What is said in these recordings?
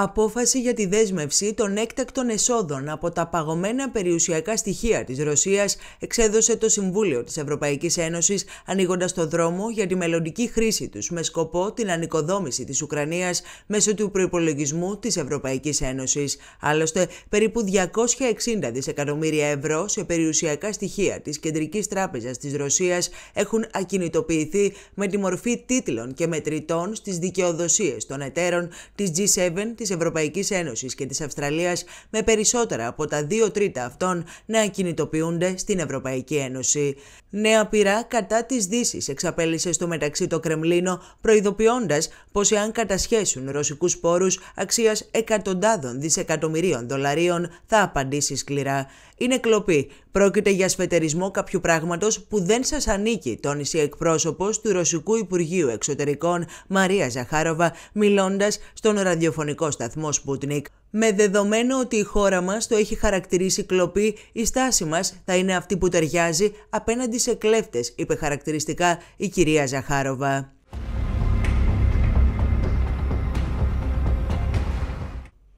Απόφαση για τη δέσμευση των έκτακτων εσόδων από τα παγωμένα περιουσιακά στοιχεία της Ρωσίας εξέδωσε το Συμβούλιο της Ευρωπαϊκής Ένωσης ανοίγοντας το δρόμο για τη μελλοντική χρήση τους με σκοπό την ανοικοδόμηση της Ουκρανίας μέσω του προϋπολογισμού της Ευρωπαϊκής Ένωσης. Άλλωστε, περίπου 260 δισεκατομμύρια ευρώ σε περιουσιακά στοιχεία της Κεντρικής Τράπεζας της Ρωσίας έχουν ακινητοποιηθεί με τη μορφή τίτλων και μετρητών στις δικαιοδοσίες των εταίρων της G7 της Ευρωπαϊκής Ένωσης και της Αυστραλίας με περισσότερα από τα δύο τρίτα αυτών να κινητοποιούνται στην Ευρωπαϊκή Ένωση. Νέα πειρά κατά της δύσης εξαπέλυσε στο μεταξύ το Κρεμλίνο προειδοποιώντας πως εάν κατασχέσουν ρωσικούς πόρους αξίας εκατοντάδων δισεκατομμυρίων δολαρίων θα απαντήσει σκληρά είναι κλοπή. Πρόκειται για σφετερισμό κάποιου πράγματος που δεν σας ανήκει, τόνισε εκπρόσωπος του Ρωσικού Υπουργείου Εξωτερικών Μαρία Ζαχάροβα, μιλώντας στον ραδιοφωνικό σταθμό Sputnik. Με δεδομένο ότι η χώρα μας το έχει χαρακτηρίσει κλοπή, η στάση μας θα είναι αυτή που ταιριάζει απέναντι σε κλέφτες, είπε χαρακτηριστικά η κυρία Ζαχάροβα.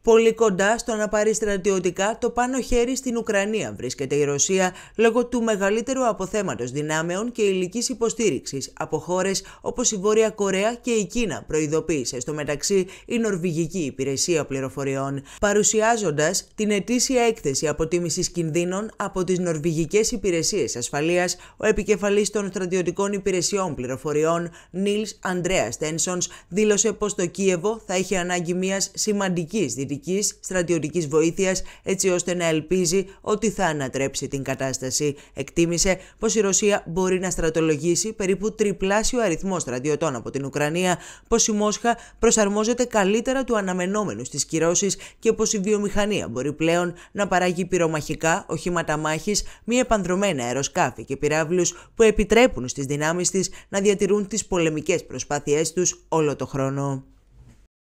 Πολύ κοντά στο να πάρει στρατιωτικά το πάνω χέρι στην Ουκρανία βρίσκεται η Ρωσία λόγω του μεγαλύτερου αποθέματος δυνάμεων και υλικής υποστήριξης από χώρες όπως η Βόρεια Κορέα και η Κίνα προειδοποίησε στο μεταξύ η Νορβηγική Υπηρεσία Πληροφοριών παρουσιάζοντας την ετήσια έκθεση αποτίμησης κινδύνων από τις Νορβηγικές Υπηρεσίες Ασφαλείας ο επικεφαλής των στρατιωτικών υπηρεσιών πληροφοριών Νίλς Αντρέα Τένσονς δήλωσε πως το Κίεβο θα έχει ανάγκη μιας σημαντικής Στρατιωτικής στρατιωτικής βοήθειας έτσι ώστε να ελπίζει ότι θα ανατρέψει την κατάσταση. Εκτίμησε πως η Ρωσία μπορεί να στρατολογήσει περίπου τριπλάσιο αριθμό στρατιωτών από την Ουκρανία, πως η Μόσχα προσαρμόζεται καλύτερα του αναμενόμενου στις κυρώσεις και πως η βιομηχανία μπορεί πλέον να παράγει πυρομαχικά, οχήματα μάχης, μη επανδρομένα αεροσκάφη και πυράβλους που επιτρέπουν στις δυνάμεις της να διατηρούν τις πολεμικές προσπάθειές τους όλο το χρόνο.